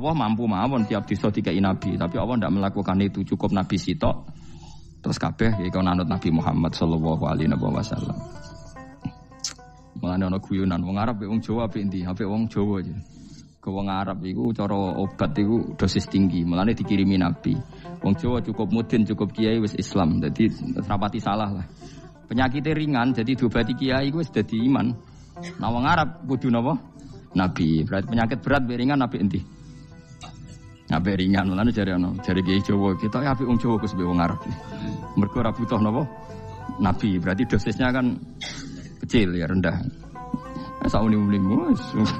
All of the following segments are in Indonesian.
Allah mampu mawon tiap desa tiga nabi, tapi Allah tidak melakukan itu cukup nabi sitok. Terus kabeh ya kau nanut Nabi Muhammad sallallahu alaihi wasallam. Mulane ana guyonan wong Arab wong Jawa binti, ndi? Apik wong Jawa aja. Ke wong Arab itu cara obat itu dosis tinggi, mulane dikirimi Nabi. Wong Jawa cukup mudin, cukup kiai wis Islam. Jadi rapati salah lah. Penyakitnya ringan, jadi diobati kiai wis jadi iman. Nah wong Arab kudu Nabi. Berarti penyakit berat ringan Nabi inti. Nyampe ringan lan jare ono, jare Kiai Jawa, kita ya apik wong Jawa sebagai orang Arab. Mergo ora butuh napa? Nabi. Berarti dosisnya kan kecil ya rendah. Eh, sak muni-muni wis.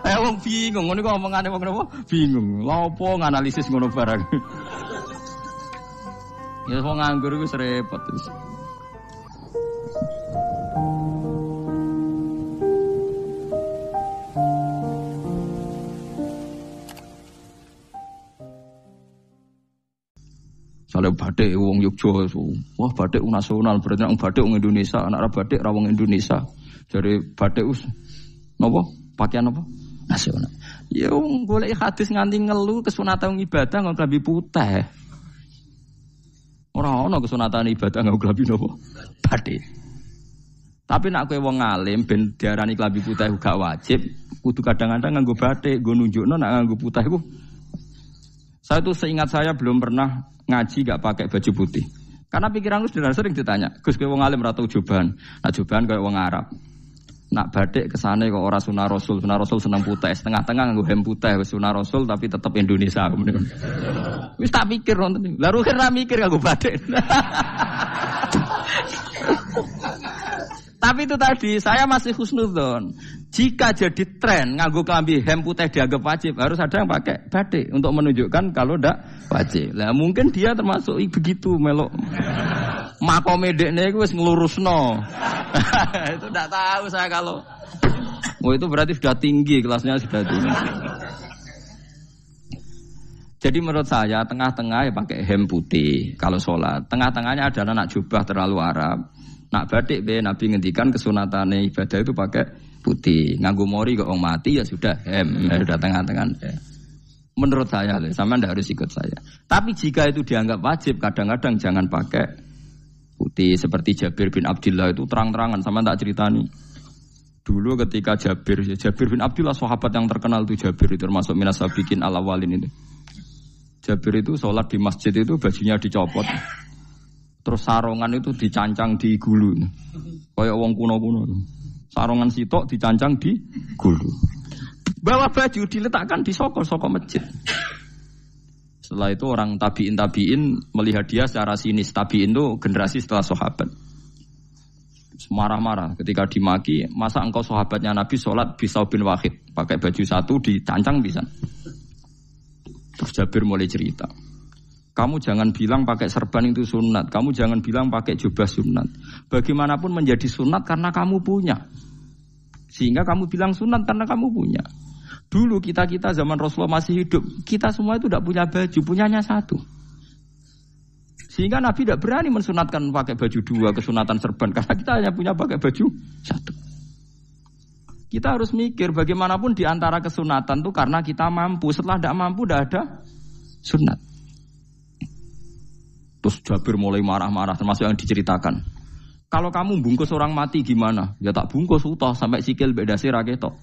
Eh wong bingung, ngono kok omongane wong napa? Bingung. Lopo analisis nganalisis ngono barang? Ya wong nganggur iku repot. Misalnya batik wong Yogyo, wah batik nasional, berarti orang batik wong Indonesia, anak Arab batik rawang Indonesia. dari batik us, nopo pakaian nopo nasional. Ya wong boleh hadis nganti ngelu kesunatan ibadah nggak lebih putih. Orang ono kesunatan ibadah nggak lebih nopo batik. Tapi nak kue wong alim ben diarani kelabi putih gak wajib, kudu kadang-kadang nganggo batik, nggo nunjukno nak nganggo putih gue saya itu seingat saya belum pernah ngaji gak pakai baju putih. Karena pikiran Gus sudah sering ditanya, Gus kowe wong alim ratau jawaban. Nah jubahan kayak wong Arab. Nak badik kesana kok orang sunnah rasul, sunnah rasul seneng putih, setengah-tengah gue hem putih sunnah rasul tapi tetap Indonesia. Wis tak pikir nonton. Lah kira mikir mikir gue badik. Tapi itu tadi saya masih husnudon. Jika jadi tren ngaku kelambi hem putih dianggap wajib, harus ada yang pakai batik untuk menunjukkan kalau tidak wajib. Nah mungkin dia termasuk begitu melo Makome dekne iku ngelurus no. itu tidak tahu saya kalau Oh itu berarti sudah tinggi kelasnya sudah tinggi. Jadi menurut saya tengah-tengah ya pakai hem putih kalau sholat. Tengah-tengahnya ada anak jubah terlalu Arab Nak batik be Nabi ngendikan kesunatane ibadah itu pakai putih. Nganggu mori kok orang mati ya sudah hem, ya sudah tengah-tengah. Ya. Menurut saya, sama ndak harus ikut saya. Tapi jika itu dianggap wajib, kadang-kadang jangan pakai putih seperti Jabir bin Abdullah itu terang-terangan sama tak ceritani. Dulu ketika Jabir, ya Jabir bin Abdullah sahabat yang terkenal itu Jabir itu termasuk minasabikin alawalin ini, itu. Jabir itu sholat di masjid itu bajunya dicopot. Terus sarongan itu dicancang di gulu. Kayak wong kuno-kuno. Sarongan sitok dicancang di gulu. Bawa baju diletakkan di sokol sokol masjid. Setelah itu orang tabiin tabiin melihat dia secara sinis. Tabiin itu generasi setelah sahabat. Marah-marah ketika dimaki, masa engkau sahabatnya Nabi sholat bisa bin wahid pakai baju satu dicancang bisa. Terus Jabir mulai cerita. Kamu jangan bilang pakai serban itu sunat. Kamu jangan bilang pakai jubah sunat. Bagaimanapun menjadi sunat karena kamu punya. Sehingga kamu bilang sunat karena kamu punya. Dulu kita-kita zaman Rasulullah masih hidup, kita semua itu tidak punya baju, punyanya satu. Sehingga Nabi tidak berani mensunatkan pakai baju dua, kesunatan serban. Karena kita hanya punya pakai baju satu. Kita harus mikir bagaimanapun diantara kesunatan itu karena kita mampu. Setelah tidak mampu, tidak ada sunat. Terus Jabir mulai marah-marah, termasuk yang diceritakan. Kalau kamu bungkus orang mati gimana? Ya tak bungkus utuh sampai sikil beda sirah ketok.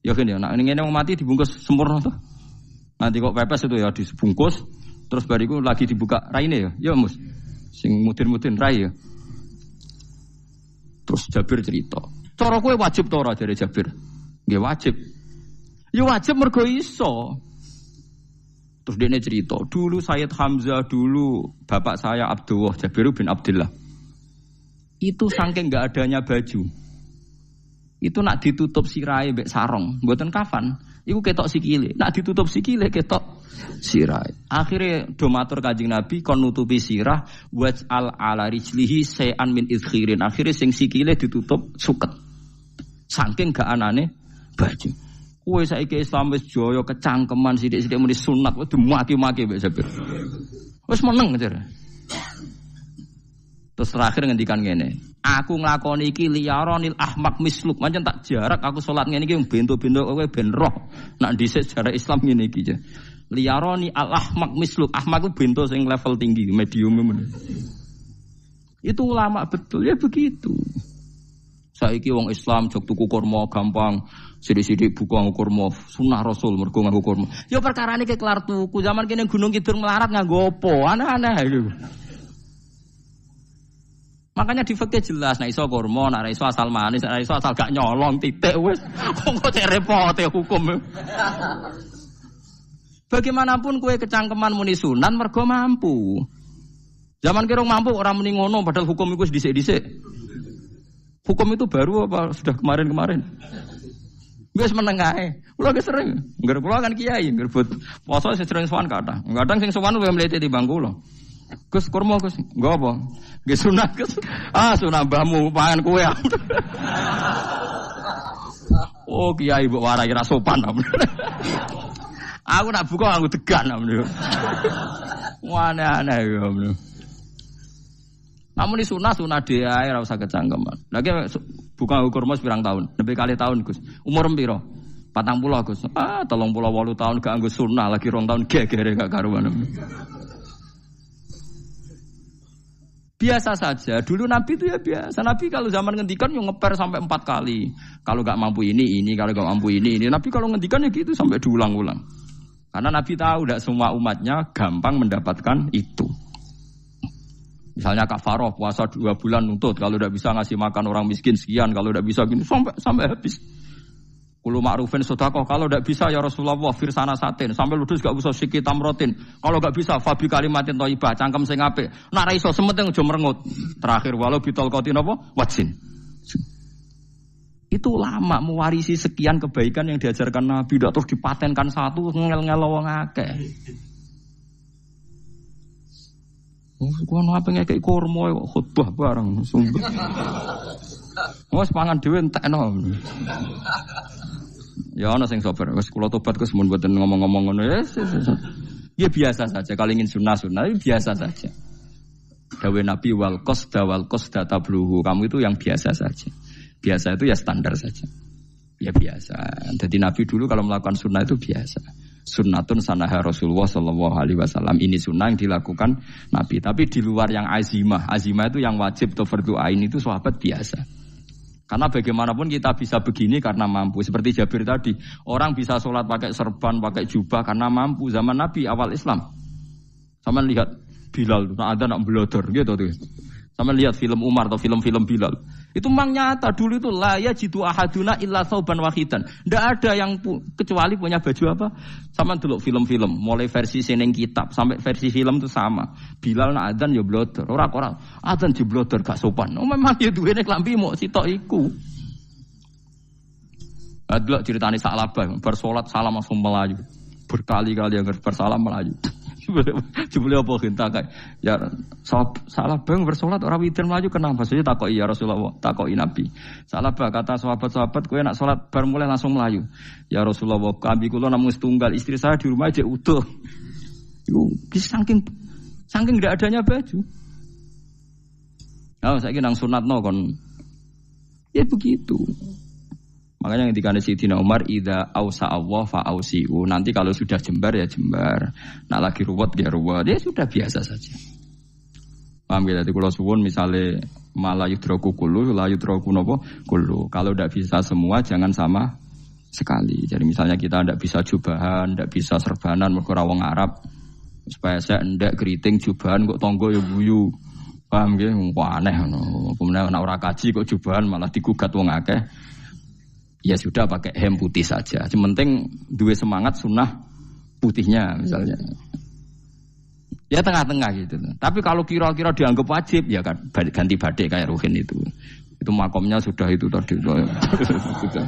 Ya kan ya, nah ini mau mati dibungkus sempurna tuh. Nanti kok pepes itu ya dibungkus, terus bariku lagi dibuka raine ya, ya mus. Sing mutin-mutin rai ya. Terus Jabir cerita, coro kue wajib tora dari Jabir. Gak wajib. Ya wajib mergo iso. Terus dia cerita, dulu Sayyid Hamzah, dulu bapak saya Abdullah Jabir bin Abdullah. Itu saking nggak adanya baju. Itu nak ditutup sirai bek sarong, buatan kafan. Iku ketok sikile, nak ditutup sikile ketok sirai. Akhirnya domator kajing Nabi kon nutupi sirah waj al ala rijlihi sean min izkhirin. Akhirnya sing sikile ditutup suket. Saking gak anane baju. Kue saya Islam wes joyo kecangkeman sidik sidik muni sunat wes dimaki-maki Mbak Jabir. Wes meneng jar. Terus terakhir ngendikan gini. aku ngelakoni iki liyaronil ahmak misluk, macam tak jarak aku sholat ngene iki bintu-bintu, kowe ben roh. Nak dhisik jarak Islam ngene iki Liaroni, Liyaroni al ahmak misluk, ahmak ku bento sing level tinggi, medium e men. Itu ulama betul ya begitu. Saiki wong Islam jok tuku kurma gampang, Sidik-sidik buku nganggo kurma, sunah Rasul mergo nganggo kurma. Yo ya perkara ini kelar tuku, zaman kini gunung kidul melarat nganggo apa? Aneh-aneh Makanya di fakta jelas, nah iso kurma, nah iso asal manis, nah iso asal gak nyolong titik wes. Kok kok repot ya hukum. Bagaimanapun kue kecangkeman muni sunan mergo mampu. Zaman kirung mampu orang muni ngono padahal hukum itu disik-disik. Hukum itu baru apa sudah kemarin-kemarin? Gue meneng ae. Kulo ge sering, ngger kulo kan kiai, ngerebut poso sing sering sowan kata, Kadang sing sowan luwih mlete bangku kulo. Gus kurma Gus, nggo apa? Nggih sunah Gus. Ah sunah mbahmu pangan kue. oh kiai mbok warai ra sopan. aku nak buka aku degan. Wah aneh-aneh ya. Namun ini sunah sunah dia air usah kecangkeman. Lagi ukur mas berang tahun, lebih kali tahun Gus. Umur empiro, Patang pulau Gus. Ah, tolong pulau walu tahun gak anggus sunnah lagi rong tahun geger gak karuan. Biasa saja, dulu Nabi itu ya biasa. Nabi kalau zaman ngendikan yang ngeper sampai empat kali. Kalau gak mampu ini, ini, kalau gak mampu ini, ini. Nabi kalau ngendikan ya gitu sampai diulang-ulang. Karena Nabi tahu tidak semua umatnya gampang mendapatkan itu. Misalnya Kak Faroh puasa dua bulan nuntut, kalau udah bisa ngasih makan orang miskin sekian, kalau udah bisa gini sampai sampai habis. Kulo ma'rufin sodakoh, kalau udah bisa ya Rasulullah fir sana satin, sampai ludus gak usah sikit tamrotin. Kalau gak bisa fabi kalimatin toibah, cangkem sing apik. Nak ra iso sementing aja merengut. Terakhir walau bitol kotin apa? Wajin. Itu lama mewarisi sekian kebaikan yang diajarkan Nabi, tidak terus dipatenkan satu ngel-ngel wong akeh. Kuwi ono ape ngekek kurma kok khotbah bareng sumpah. Wes pangan dhewe entekno. Ya orang sing sabar. Wes kula tobat Gus mun mboten ngomong-ngomong ngono. Ya Ya biasa saja kalau ingin sunnah-sunnah ya, biasa saja. Dawe Nabi wal qasda wal qasda tabluhu. Kamu itu yang biasa saja. Biasa itu ya standar saja. Ya biasa. Jadi Nabi dulu kalau melakukan sunnah itu biasa sunnatun sanaha Rasulullah sallallahu Alaihi Wasallam. Ini sunnah yang dilakukan Nabi. Tapi di luar yang azimah, azimah itu yang wajib atau fardu ain itu sahabat biasa. Karena bagaimanapun kita bisa begini karena mampu. Seperti Jabir tadi, orang bisa sholat pakai serban, pakai jubah karena mampu. Zaman Nabi awal Islam. Sama lihat Bilal, ada nak belodor gitu tuh. Sama lihat film Umar atau film-film Bilal. Itu memang nyata dulu itu laya jitu ahaduna illa sauban wahidan. ndak ada yang pu kecuali punya baju apa? Sama dulu film-film, mulai versi seneng kitab sampai versi film itu sama. Bilal nak adzan ya bloter, ora ora adzan di bloter gak sopan. Oh, memang ya nek lambi mau sitok iku. Adlok ceritane sak labah, bersolat salam langsung melayu Berkali-kali agar ya, bersalam melayu Jumlah apa kita kayak ya salah, bang bersolat orang witir melaju kenapa? Maksudnya takoi ya Rasulullah, takoi Nabi. Salah bang kata sahabat-sahabat kue nak solat bar mulai langsung melaju. Ya Rasulullah, kami kulo namun setunggal istri saya di rumah aja utuh. Iku saking saking tidak adanya baju. Nah, saya kira sunat no kon. Ya begitu. Makanya yang ada Sayyidina Umar, Ida ausa Allah fa ausiu. Nanti kalau sudah jembar ya jembar. Nak lagi ruwet ya ruwet. Ya sudah biasa saja. Paham ya? Jadi kalau suwun misalnya malah yudroku kulu, la yudroku nopo kulu. Kalau tidak bisa semua jangan sama sekali. Jadi misalnya kita tidak bisa jubahan, tidak bisa serbanan, mereka Arab. Supaya saya tidak keriting jubahan kok tonggo ya buyu. Paham ya? Wah aneh. No. Kemudian orang kaji kok jubahan malah digugat wong akeh ya sudah pakai hem putih saja. Cementing dua semangat sunnah putihnya misalnya. Ya tengah-tengah gitu. Tapi kalau kira-kira dianggap wajib ya kan ganti badai kayak Ruhin itu. Itu makomnya sudah itu tadi sudah,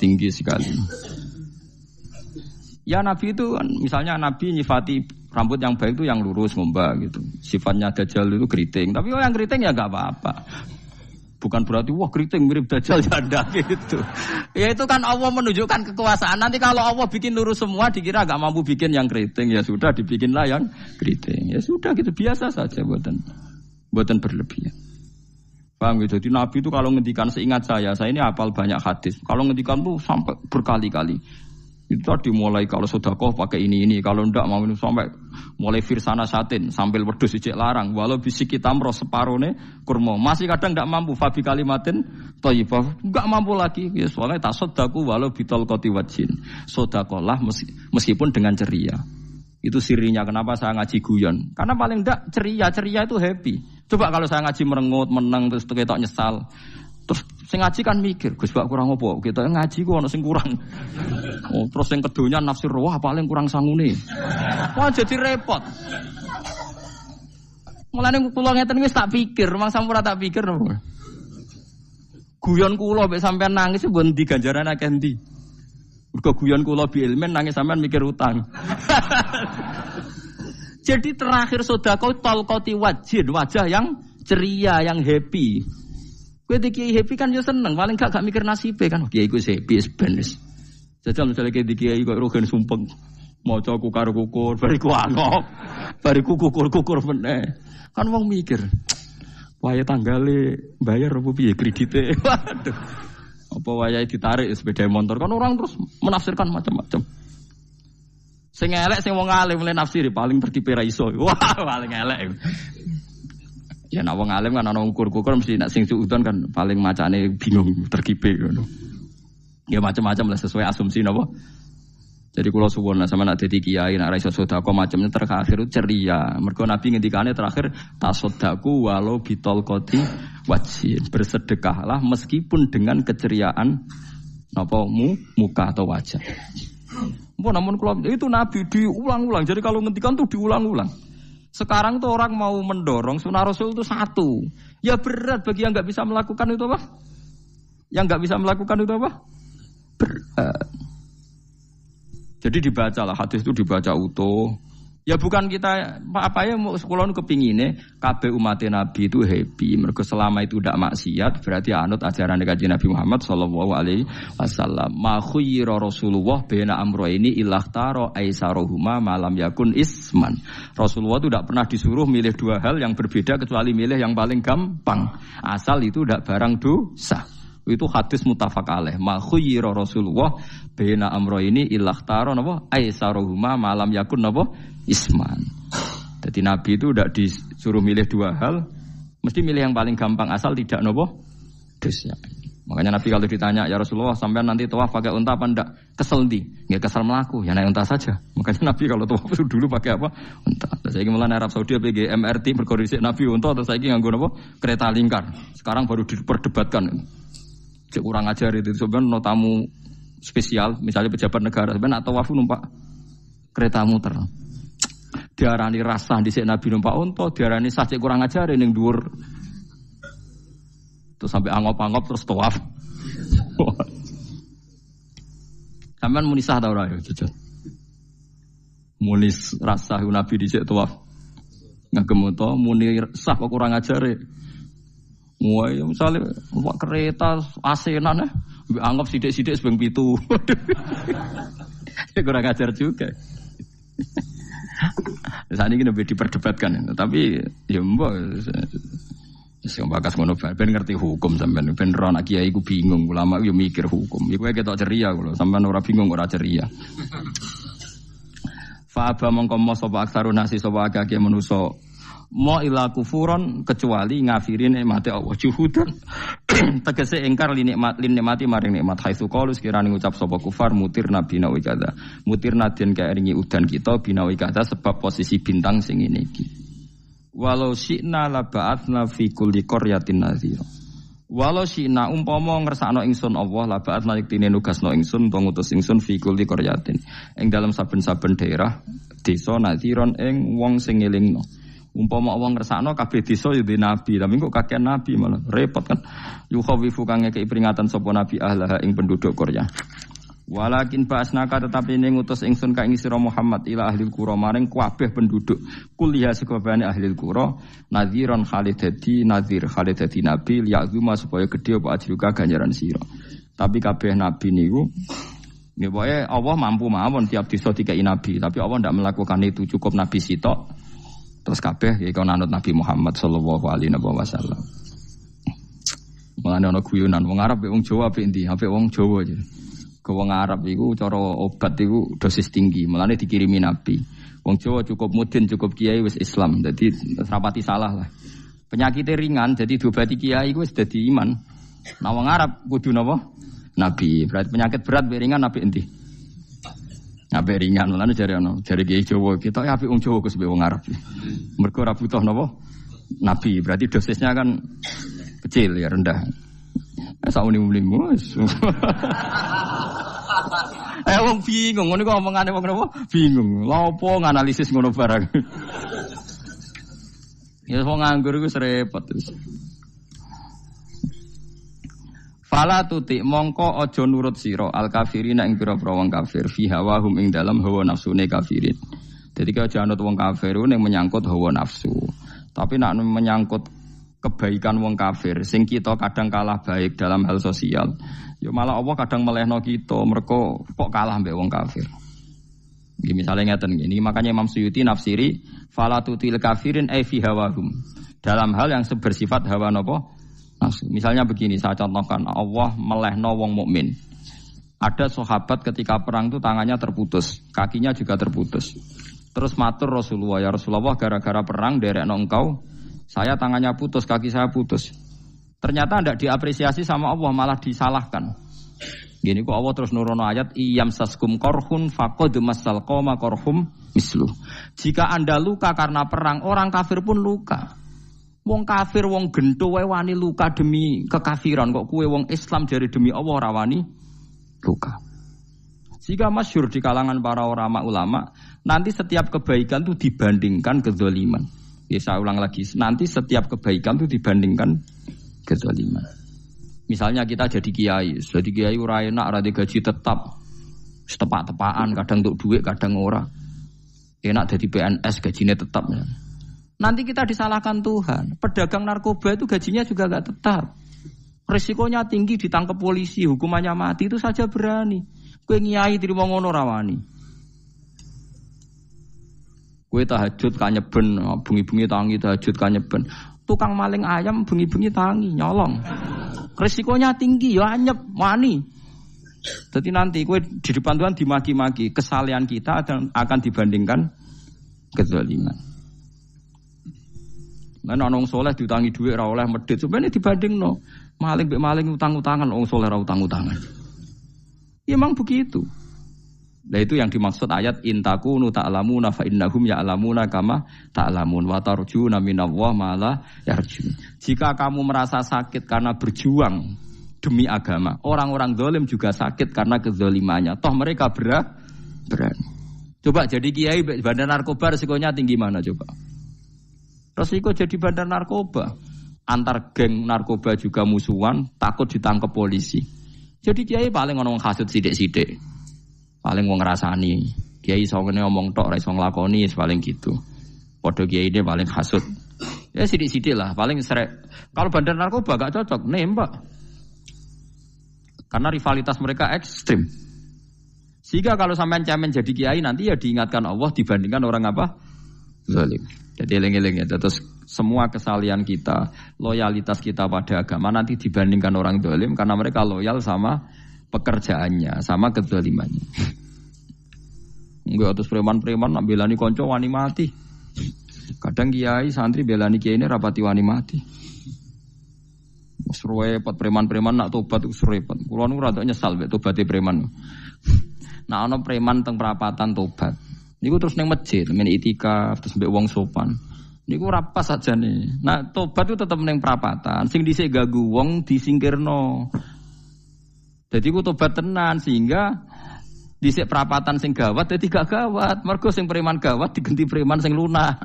tinggi sekali. Ya Nabi itu kan misalnya Nabi nyifati rambut yang baik itu yang lurus ngomba gitu. Sifatnya dajjal itu keriting. Tapi oh, yang keriting ya gak apa-apa. Bukan berarti wah keriting mirip dajjal ya gitu. Ya itu kan Allah menunjukkan kekuasaan. Nanti kalau Allah bikin lurus semua dikira gak mampu bikin yang keriting ya sudah dibikinlah yang keriting. Ya sudah gitu biasa saja buatan buatan berlebihan. Paham gitu? Jadi Nabi itu kalau ngedikan seingat saya, saya ini hafal banyak hadis. Kalau ngedikan tuh sampai berkali-kali. Itu tadi mulai kalau sudah kau pakai ini ini, kalau ndak mau minum sampai mulai firsana satin sambil berdoa ijek larang. Walau bisik kita meros separone kurma masih kadang ndak mampu fabi kalimatin toyibah nggak mampu lagi. Ya soalnya tak sodaku walau bitol koti wajin sodakolah meskipun dengan ceria. Itu sirinya kenapa saya ngaji guyon. Karena paling ndak ceria, ceria itu happy. Coba kalau saya ngaji merengut, menang terus terkejut nyesal. Terus sing ngaji kan mikir, Gus Pak kurang apa? Kita ngaji kok ono sing kurang. Oh, terus sing kedonya nafsir roh paling kurang sangune. Wah jadi repot. Mulane kula ngeten wis tak pikir, mang sampura tak pikir nopo. Guyon kula mek sampean nangis mbon di ganjaran akeh ndi. Mergo guyon kula bi ilmen nangis sampean mikir utang. jadi terakhir kau tol kau wajin, wajah yang ceria, yang happy. Gue di kiai happy kan yo seneng, paling gak gak mikir nasib kan. Kiai gue happy sebenis. Jajal misalnya kayak di kiai gue rugen sumpeng. Mau aku kukar kukur, bariku kuku bariku kukur kukur meneh. Kan uang mikir, waya tanggale bayar rupu piye kredite. Waduh. Apa waya ditarik sepeda motor kan orang terus menafsirkan macam-macam. Sing elek sing wong alim mulai nafsiri paling pergi pera iso. Wah, paling elek. Ya nak wong alim kan ana ukur-ukur kan mesti nak sing suudon kan paling macane bingung terkipe ngono. Ya macam-macam lah sesuai asumsi napa. Jadi kalau subuh lah sama nak dadi kiai nak raiso sodako macamnya terakhir ceria. Mergo nabi ngendikane terakhir tak sodaku walau bitol koti wajib bersedekahlah meskipun dengan keceriaan napa mu muka atau wajah. Mau namun kalau itu nabi diulang-ulang. Jadi kalau ngendikan tuh diulang-ulang. Sekarang tuh orang mau mendorong sunnah Rasul itu satu. Ya berat bagi yang nggak bisa melakukan itu apa? Yang nggak bisa melakukan itu apa? Berat. Jadi dibacalah hadis itu dibaca utuh. Ya bukan kita apa ya mau sekolah ya KB umat Nabi itu happy mereka selama itu tidak maksiat berarti anut ajaran dari Nabi Muhammad Shallallahu Alaihi Wasallam. Makhuyiro Rasulullah bena amro ini ilah taro aisyarohuma malam yakun isman. Rasulullah itu tidak pernah disuruh milih dua hal yang berbeda kecuali milih yang paling gampang asal itu tidak barang dosa. Itu hadis mutafak alaih. Ma khuyira Rasulullah bina amro ini ilah taro napa aisyarohuma malam yakun nopo isman. Jadi Nabi itu udah disuruh milih dua hal, mesti milih yang paling gampang asal tidak nopo dosnya. Makanya Nabi kalau ditanya, ya Rasulullah sampai nanti tawaf pakai unta apa ndak? Kesel di, nggak kesel melaku, ya naik unta saja. Makanya Nabi kalau tawaf itu dulu pakai apa? Unta. saya ingin mulai Arab Saudi apa MRT berkoordinasi Nabi unta, saya saya nganggo apa? Kereta lingkar. Sekarang baru diperdebatkan. Cek kurang ajar itu sebenarnya no tamu spesial, misalnya pejabat negara sebenarnya atau wafu numpak kereta muter. Diarani rasa di Nabi numpak onto, diarani sah kurang ajar yang dur. Terus sampai angop-angop terus tawaf. kapan munisah tau ora ya jujur. Mulis rasah Nabi sini tawaf. nggak ta muni sah kok kurang ajar ya. Wah, iya, misalnya buat kereta asenan ya, eh. anggap sidik-sidik sebeng pitu. Ya, kurang ajar juga. Saat ini lebih diperdebatkan, tapi ya mbak, ya, Sing bakas ngono ben ngerti hukum sampean ben ora nak kiai bingung ulama yo ya mikir hukum. Iku ketok ceria kulo sampean ora bingung ora ceria. Fa aba mongko mosok aksaruna sapa akeh manusa Mo ila furon kecuali ngafirin nikmati Allah juhudan tegese engkar li nikmat lin nikmati maring nikmat haitsu qalu sekirane ngucap sapa kufar mutir nabi nawi kada mutir nadin kaeringi udan kita binawi kada sebab posisi bintang sing ini iki walau syi'na baatna fi kulli qaryatin nadhira Walau syi'na umpama ngersakno ingsun Allah labaat nalik tine nugasno ingsun pengutus ingsun fi kulli qaryatin ing dalam saben-saben daerah desa nadhiron ing wong sing ngelingno Umpama wong ngersakno kabeh desa ya di nabi, tapi kok kakean nabi malah repot kan. Yukhawifu kang ke peringatan sapa nabi ahlaha ing penduduk Korea. Walakin ba'asnaka tetapi ini ngutus ingsun ka ing sira Muhammad ila ahli qura maring kabeh penduduk kuliah sekabehane ahli qura nadhiran Khalid dadi nadhir Khalid dadi nabi ya'zuma supaya gedhe apa ajruka ganjaran sira. Tapi kabeh nabi niku Nggih ya Allah mampu mawon tiap desa dikai nabi, tapi Allah ndak melakukan itu cukup nabi sitok Terus kabeh ya iki kon anut Nabi Muhammad sallallahu alaihi wasallam. Mengane ana guyonan wong Arab wong Jawa apik ndi? Apik wong Jawa aja. Ke wong Arab iku cara obat iku dosis tinggi, mulane dikirimi Nabi. Wong Jawa cukup mudin, cukup kiai wis Islam. Jadi rapati salah lah. Penyakitnya ringan, jadi diobati kiai wis dadi iman. Nah wong Arab kudu napa? Nabi. Berarti penyakit berat ringan Nabi enti. Ngapain ringan, mulane jari ono, jari kiai cowok kita ya api wong Jawa kus wong Arab. Mergo ora butuh napa? Nabi. Berarti dosisnya kan kecil ya rendah. Eh, Sauni mus. Eh wong bingung, ngono kok omongane wong napa? Bingung. Lha opo nganalisis ngono barang? ya wong nganggur iku repot terus. Fala tuti mongko ojo nurut siro al kafirin ing pira pira wong kafir fi hum ing dalam hawa nafsune kafirin. Jadi jangan nurut wong kafir ning menyangkut hawa nafsu. Tapi nak menyangkut kebaikan wong kafir sing kita kadang kalah baik dalam hal sosial. Yo malah Allah kadang melehno kita merko kok kalah mbek wong kafir. Gini misalnya ngeten ini makanya Imam Suyuti nafsiri fala tutil kafirin ai fi hum. Dalam hal yang bersifat hawa nopo Nah, misalnya begini, saya contohkan Allah meleh wong mukmin. Ada sahabat ketika perang itu tangannya terputus, kakinya juga terputus. Terus matur Rasulullah, ya Rasulullah gara-gara perang no engkau, saya tangannya putus, kaki saya putus. Ternyata tidak diapresiasi sama Allah, malah disalahkan. Gini kok Allah terus nurono ayat iyam saskum korhun fakod masal koma korhum mislu. Jika anda luka karena perang, orang kafir pun luka. Wong kafir wong gento wae wani luka demi kekafiran kok kue wong Islam dari demi Allah rawani luka. Jika masyur di kalangan para ulama ulama, nanti setiap kebaikan itu dibandingkan kezaliman. Ya saya ulang lagi, nanti setiap kebaikan itu dibandingkan kezaliman. Misalnya kita jadi kiai, jadi kiai urai nak rada gaji tetap setepak-tepaan kadang untuk duit kadang ora. Enak jadi PNS gajinya tetap. Ya. Nanti kita disalahkan Tuhan. Pedagang narkoba itu gajinya juga gak tetap. resikonya tinggi ditangkap polisi, hukumannya mati itu saja berani. Kue ngiai rumah ngono rawani. Kue tahajud kanyeben, oh, bungi-bungi tangi tahajud kanyeben. Tukang maling ayam bungi-bungi tangi, nyolong. Resikonya tinggi, ya anyep, wani. Jadi nanti kue di depan Tuhan dimaki-maki. Kesalahan kita akan dibandingkan kezaliman. Nah, nong soleh diutangi duit ora oleh medit. Sebenarnya dibanding no maling be maling utang utangan, nong soleh ora utang utangan. Ya, emang begitu. Nah itu yang dimaksud ayat intaku nu alamu nafa innahum ya kama ta'lamun wa tarjuna minallah ma malah yarju Jika kamu merasa sakit karena berjuang demi agama, orang-orang zalim juga sakit karena kezalimannya. Toh mereka berat berani. Coba jadi kiai bandar narkoba resikonya tinggi mana coba? Resiko jadi bandar narkoba. Antar geng narkoba juga musuhan, takut ditangkap polisi. Jadi kiai paling ngomong si sidik-sidik. Paling mau ngerasani Kiai soalnya ngomong tok ra iso nglakoni paling gitu. Waduh kiai ini paling kasut Ya sidik-sidik lah, paling serek. Kalau bandar narkoba gak cocok, nembak. Karena rivalitas mereka ekstrim. Sehingga kalau sampean cemen jadi kiai nanti ya diingatkan Allah dibandingkan orang apa? zalim. Jadi eling-eling ya. Terus semua kesalian kita, loyalitas kita pada agama nanti dibandingkan orang dolim karena mereka loyal sama pekerjaannya, sama kedolimannya. Enggak terus preman-preman nak belani konco wani mati. Kadang kiai santri belani kiai ini rapati wani mati. Serwepet preman-preman nak tobat serwepet. Kulo nu rada nyesal mek preman. Nah ono preman teng perapatan tobat. Niku terus neng masjid, main itikaf, terus mbek wong sopan. Niku rapas saja nih. Nah tobat itu tetap neng perapatan. Sing dhisik gagu wong disingkirno. Jadi ku tobat tenan sehingga dhisik perapatan sing gawat jadi gak gawat. Mergo sing preman gawat diganti preman sing lunak.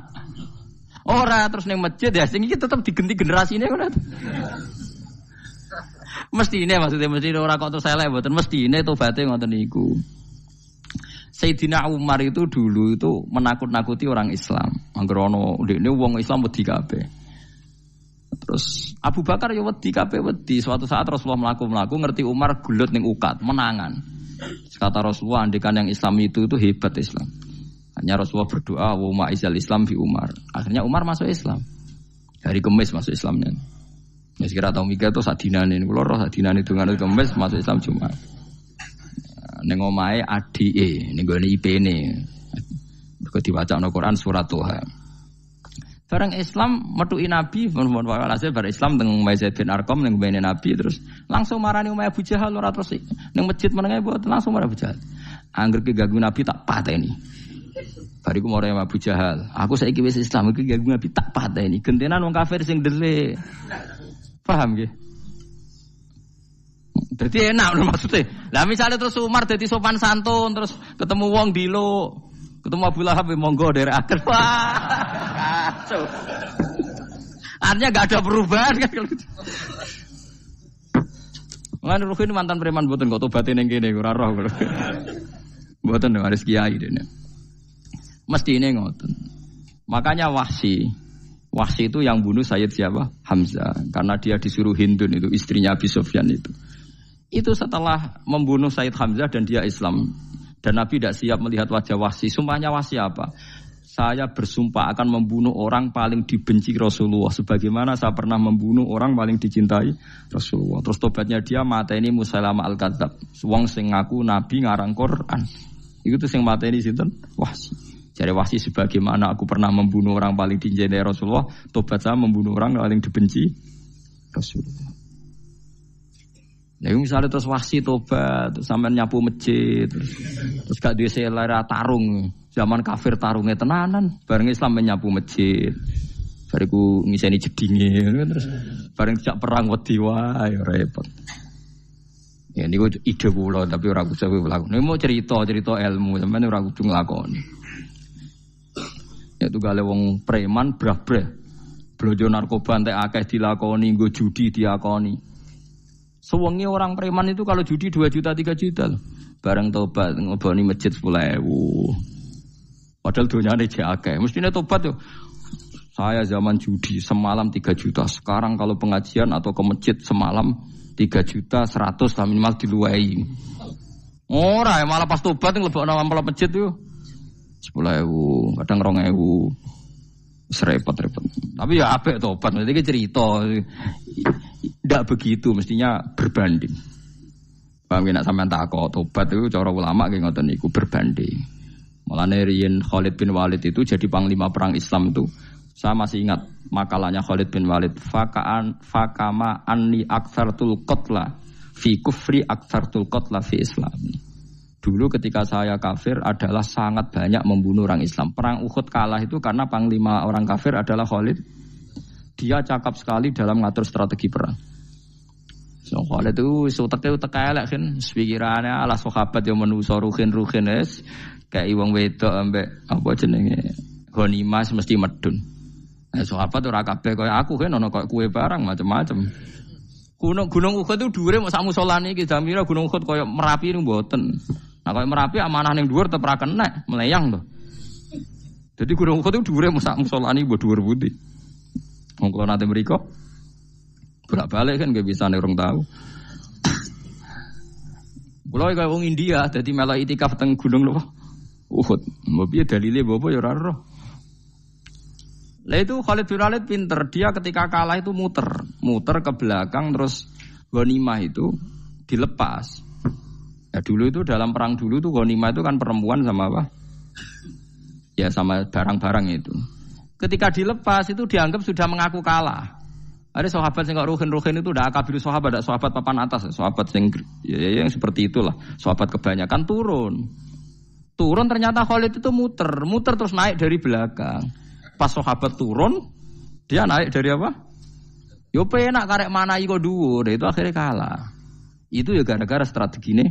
Ora terus neng masjid ya sing iki tetap ini kan? Mesti ini maksudnya mesti orang kok terus lewatin Mesti ini tobatnya ngotot niku. Sayyidina Umar itu dulu itu menakut-nakuti orang Islam. Angger ono ini uang Islam wedi kabeh. Terus Abu Bakar ya wedi kabeh wedi. Suatu saat Rasulullah melaku-melaku ngerti Umar gulut ning ukat, menangan. Kata Rasulullah andikan yang Islam itu itu hebat Islam. Hanya Rasulullah berdoa wa ma Islam fi Umar. Akhirnya Umar masuk Islam. Hari Kamis masuk Islamnya. Ya kira tau mikir tuh sadinane, kulo roh sadinane dungane Kamis masuk Islam Jumat ning omahe adike ning gone ipene. Mergo diwacana Quran surat Tuhan. Barang Islam metuki Nabi, mohon walase bar Islam teng omahe Zaid bin arkom ning omahe Nabi terus langsung marani Umayyah Abu Jahal ora terus ning masjid menenge langsung marani Abu Jahal. Angger ki ganggu Nabi tak pateni. Bariku mau yang Abu Jahal. Aku saya wis Islam, aku ganggu Nabi tak pateni. Gentenan wong kafir sing dele. Paham gak? Jadi enak loh maksudnya. Lah misalnya terus Umar jadi sopan santun, terus ketemu Wong Dilo, ketemu Abu Lahab, ya monggo dari akhir. Wah, kacau. Artinya gak ada perubahan kan kalau gitu. Mana ini mantan preman buatan kok tobatin yang gini, gue roh gue. Buatan dong harus kiai ini. Mesti ini ngotot. Makanya wahsi, wahsi itu yang bunuh Sayyid siapa? Hamzah. Karena dia disuruh Hindun itu istrinya Abi Sofyan itu. Itu setelah membunuh Said Hamzah dan dia Islam. Dan Nabi tidak siap melihat wajah wasi. Sumpahnya wasi apa? Saya bersumpah akan membunuh orang paling dibenci Rasulullah. Sebagaimana saya pernah membunuh orang paling dicintai Rasulullah. Terus tobatnya dia mata ini Musailama al kadzab Wong sing ngaku Nabi ngarang Quran. Itu tuh sing mata ini sinten wasi. Jadi wasi sebagaimana aku pernah membunuh orang paling dicintai Rasulullah, tobat saya membunuh orang paling dibenci Rasulullah. Nah, misalnya terus wasi tobat, terus sampai nyapu masjid, terus, terus gak di selera tarung. Zaman kafir tarungnya tenanan, bareng Islam menyapu masjid. bareng ngiseni jedinge kan, terus bareng tidak perang wedi wae repot. Ya gue ide kula tapi ora gue kowe lakoni. Nek mau cerita-cerita ilmu orang ora kudu nglakoni. Ya gale wong preman brah-brah. Blonjo narkoba entek akeh dilakoni, nggo judi diakoni. Sewengi orang preman itu kalau judi 2 juta 3 juta loh. Bareng tobat ngoboni masjid ewu. Padahal dunia ini jek akeh. Mestine tobat yo. Saya zaman judi semalam 3 juta. Sekarang kalau pengajian atau ke masjid semalam 3 juta 100 lah minimal diluai. Ora ya, malah pas tobat nama pelap masjid yo. ewu. kadang rong ewu. Serepot-repot. Tapi ya apik tobat, Ini cerita. Tidak begitu, mestinya berbanding. Paham gak sampean takok tobat itu cara ulama kayak ngoten niku berbanding. Mulane riyen Khalid bin Walid itu jadi panglima perang Islam itu. Saya masih ingat makalahnya Khalid bin Walid, fakaan fakama anni aktsartul qatla fi kufri aktsartul qatla fi Islam. Dulu ketika saya kafir adalah sangat banyak membunuh orang Islam. Perang Uhud kalah itu karena panglima orang kafir adalah Khalid dia cakap sekali dalam ngatur strategi perang. So, kalau itu uteknya utek elek kan, pikirannya ala sahabat yang menuso ruhin ruhin es, kayak iwang weto ambek apa jenenge Honimas mesti medun. Nah, sahabat ora kabeh koyo aku kan ono kue barang macam-macam. Gunung Gunung Uhud itu dure mau samu solani iki mira Gunung Uhud kau Merapi niku mboten. Nah koyo Merapi amanah nih dhuwur terperakan naik melayang loh, Jadi Gunung Uhud itu dure mau samu solani buat dhuwur putih. Mongko nanti mereka bolak balik kan gak bisa orang tahu. Kulo kayak wong India jadi malah itikaf teng gunung lho. Uhud. Mbok piye dalile bobo ya ora Lah itu Khalid bin Walid pinter, dia ketika kalah itu muter, muter ke belakang terus ghanimah itu dilepas. Ya dulu itu dalam perang dulu tuh ghanimah itu kan perempuan sama apa? Ya sama barang-barang itu. Ketika dilepas itu dianggap sudah mengaku kalah. Ada sahabat yang ruhen ruhin itu udah akabir sahabat, ada sahabat papan atas, sahabat yang ya, ya, yang seperti itulah, sahabat kebanyakan turun. Turun ternyata Khalid itu muter, muter terus naik dari belakang. Pas sahabat turun, dia naik dari apa? Yo penak karek mana iko dhuwur, itu akhirnya kalah. Itu ya gara-gara strategi nih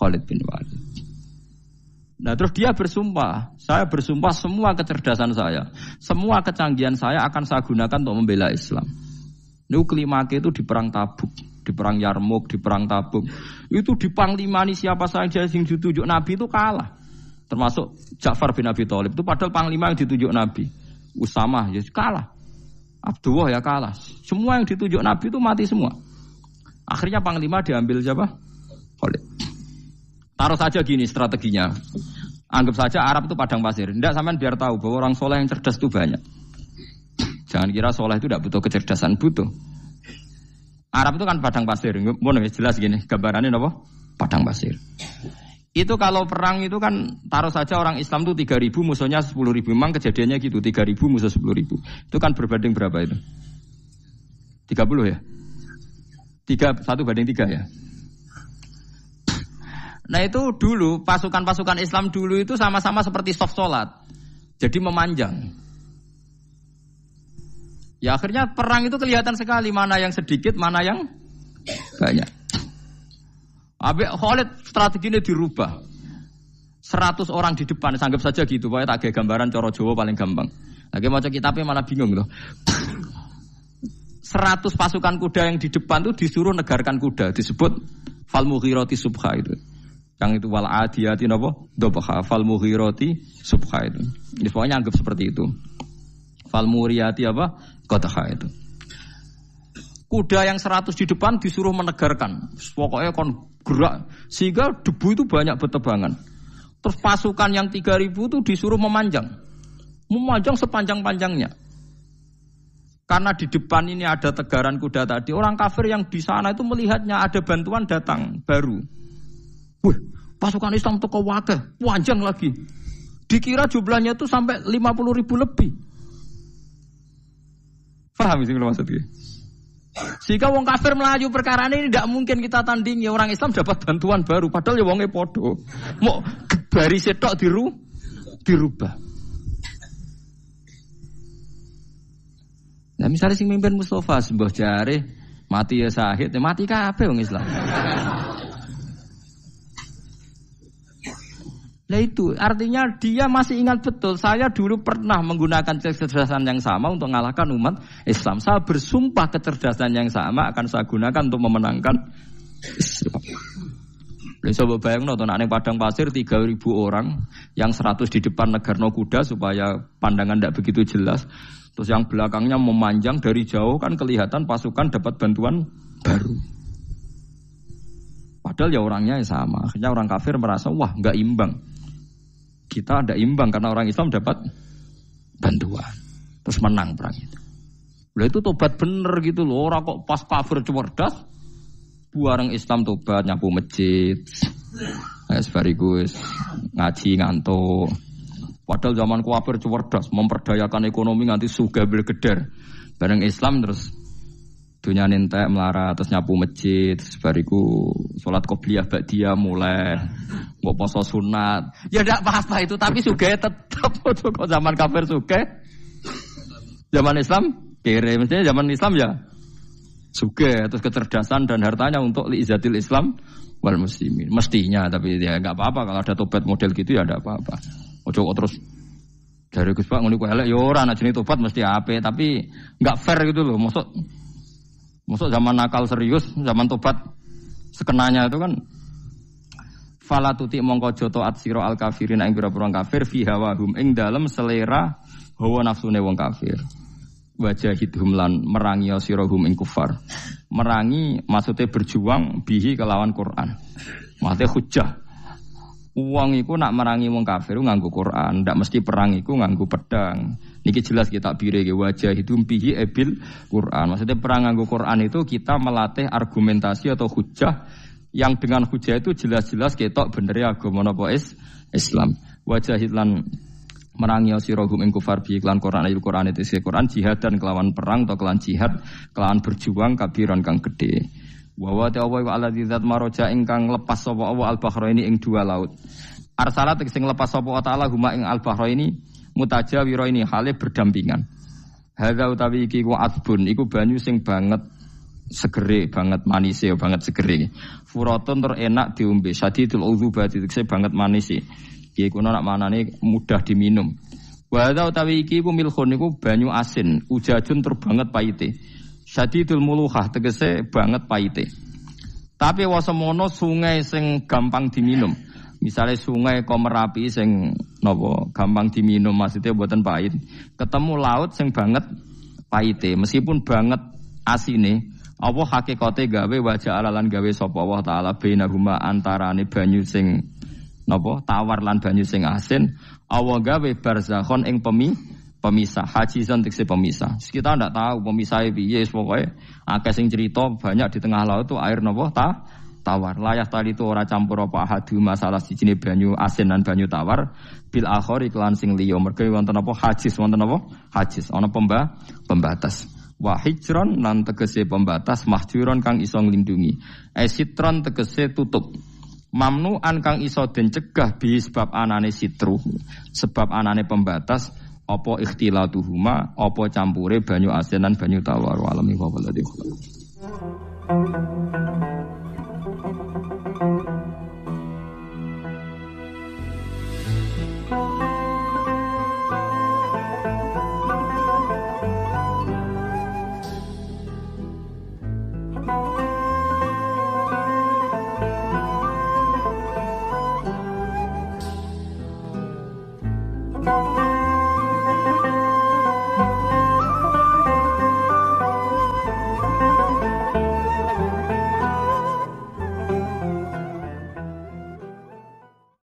Khalid bin Walid. Nah terus dia bersumpah, saya bersumpah semua kecerdasan saya, semua kecanggihan saya akan saya gunakan untuk membela Islam. Ini kelima itu di perang tabuk, di perang Yarmuk, di perang tabuk. Itu di panglima ini siapa saja yang ditunjuk Nabi itu kalah. Termasuk Ja'far bin Abi Thalib itu padahal panglima yang ditunjuk Nabi. Usama ya kalah. Abdullah ya kalah. Semua yang ditunjuk Nabi itu mati semua. Akhirnya panglima diambil siapa? Taruh saja gini strateginya. Anggap saja Arab itu padang pasir. Tidak sampean biar tahu bahwa orang soleh yang cerdas itu banyak. Jangan kira soleh itu tidak butuh kecerdasan, butuh. Arab itu kan padang pasir. Mau ya, jelas gini gambarannya apa? Padang pasir. Itu kalau perang itu kan taruh saja orang Islam tuh 3000 musuhnya 10000. Memang kejadiannya gitu, 3000 musuh 10000. Itu kan berbanding berapa itu? 30 ya? 3 1 banding 3 ya. Nah itu dulu pasukan-pasukan Islam dulu itu sama-sama seperti soft sholat. Jadi memanjang. Ya akhirnya perang itu kelihatan sekali mana yang sedikit, mana yang banyak. Abi Khalid strateginya dirubah. 100 orang di depan, sanggup saja gitu. Pokoknya tak gambaran coro Jawa paling gampang. Lagi mau kitabnya malah bingung loh. 100 pasukan kuda yang di depan tuh disuruh negarkan kuda disebut falmughirati subha itu kang itu wal adiyati napa dhabha fal mughirati subha itu ini ya, pokoknya anggap seperti itu fal muriyati apa qadha itu kuda yang 100 di depan disuruh menegarkan pokoknya kon gerak sehingga debu itu banyak bertebangan terus pasukan yang 3000 itu disuruh memanjang memanjang sepanjang-panjangnya karena di depan ini ada tegaran kuda tadi, orang kafir yang di sana itu melihatnya ada bantuan datang baru. Wih, pasukan Islam toko wakil, panjang lagi. Dikira jumlahnya itu sampai 50 ribu lebih. Faham sih kalau maksudnya? Sehingga wong kafir melaju perkara ini tidak mungkin kita tandingi orang Islam dapat bantuan baru padahal ya wongnya podo. Mau dari setok diru dirubah. Nah misalnya si mimpin Mustafa sebuah jari, mati ya sahid, ya mati kabeh wong Islam. Nah itu artinya dia masih ingat betul saya dulu pernah menggunakan kecerdasan yang sama untuk mengalahkan umat Islam. Saya bersumpah kecerdasan yang sama akan saya gunakan untuk memenangkan Islam. bayang nonton aneh padang pasir 3000 orang yang 100 di depan no kuda supaya pandangan tidak begitu jelas. Terus yang belakangnya memanjang dari jauh kan kelihatan pasukan dapat bantuan baru. Padahal ya orangnya sama. Akhirnya orang kafir merasa wah nggak imbang kita ada imbang karena orang Islam dapat bantuan terus menang perang itu Loh itu tobat bener gitu loh orang kok pas kafir cerdas buareng Islam tobat nyapu masjid es eh, ngaji ngantuk padahal zaman kafir cerdas memperdayakan ekonomi nanti suga bergeder bareng Islam terus dunia nintek melarat terus nyapu masjid sebariku sholat kopiah bak dia mulai mau poso sunat ya tidak apa-apa itu tapi suge tetap kok zaman kafir suge zaman Islam kere mestinya zaman Islam ya suge terus kecerdasan dan hartanya untuk liizatil Islam wal muslimin mestinya tapi ya nggak apa-apa kalau ada tobat model gitu ya nggak apa-apa ojo terus dari Gus Pak ngono elek yo ya ora tobat mesti ape tapi nggak fair gitu loh maksud Maksud zaman nakal serius, zaman tobat sekenanya itu kan fala tuti mongko joto at siro al kafirin ing pira kafir fi hum ing dalem selera hawa ne wong kafir wajah hidhum lan merangi hum ing kufar merangi maksudnya berjuang bihi kelawan Quran maksudnya hujah uang iku nak merangi wong kafir nganggu Quran ndak mesti perang iku nganggu pedang Niki jelas kita ya bire wajah itu mpihi ebil eh, Quran. Maksudnya perang nganggo Quran itu kita melatih argumentasi atau hujah yang dengan hujah itu jelas-jelas ketok bener ya agama napa is Islam. Wajah hitlan merangi ya sirahum ing kufar bi iklan Quran ayat Quran itu si Quran jihad dan kelawan perang atau kelawan jihad, kelawan berjuang kabiran kang gede. Wawa te awa wa ala dzat maroja ingkang lepas sapa Allah al-bahra ini ing dua laut. Arsalat sing lepas sapa Allah huma ing al-bahra ini Mutaja wiro ini hale berdampingan. Hada utawi iki ku adbun iku banyu sing banget segere banget manis ya banget segere. Furatun tur enak diombe sadidul udzubati tekse banget manis sih Iki kuno nak manane mudah diminum. wala tawi utawi iki ku milkon iku banyu asin, ujajun terbanget banget paite. itu muluhah tegese banget paite. Tapi wasemono sungai sing gampang diminum. Misalnya sungai kok merapi sing nopo gampang diminum maksudnya buatan pahit. Ketemu laut sing banget pahite, meskipun banget asine. Allah hakikate gawe wajah alalan gawe sapa Allah taala antara antarane banyu sing nopo tawar lan banyu sing asin. Allah gawe barzakhon ing pemi pemisah hajizan tekse pemisah kita ndak tahu pemisah piye yes, pokoknya akeh sing cerita banyak di tengah laut tuh air nopo ta tawar. Layah tali itu ora campur apa ahadu masalah sijine banyu asin dan banyu tawar bil akhor iklan sing liya. Mergo wonten apa hajis wonten apa? Hajis. Ana pemba pembatas. Wa nan lan tegese pembatas mahjuron kang iso nglindungi. Esitron eh, tegese tutup. Mamnuan kang iso den cegah bi sebab anane sitru. Sebab anane pembatas apa ikhtilatuhuma apa campure banyu asin lan banyu tawar. Walami wa Thank you.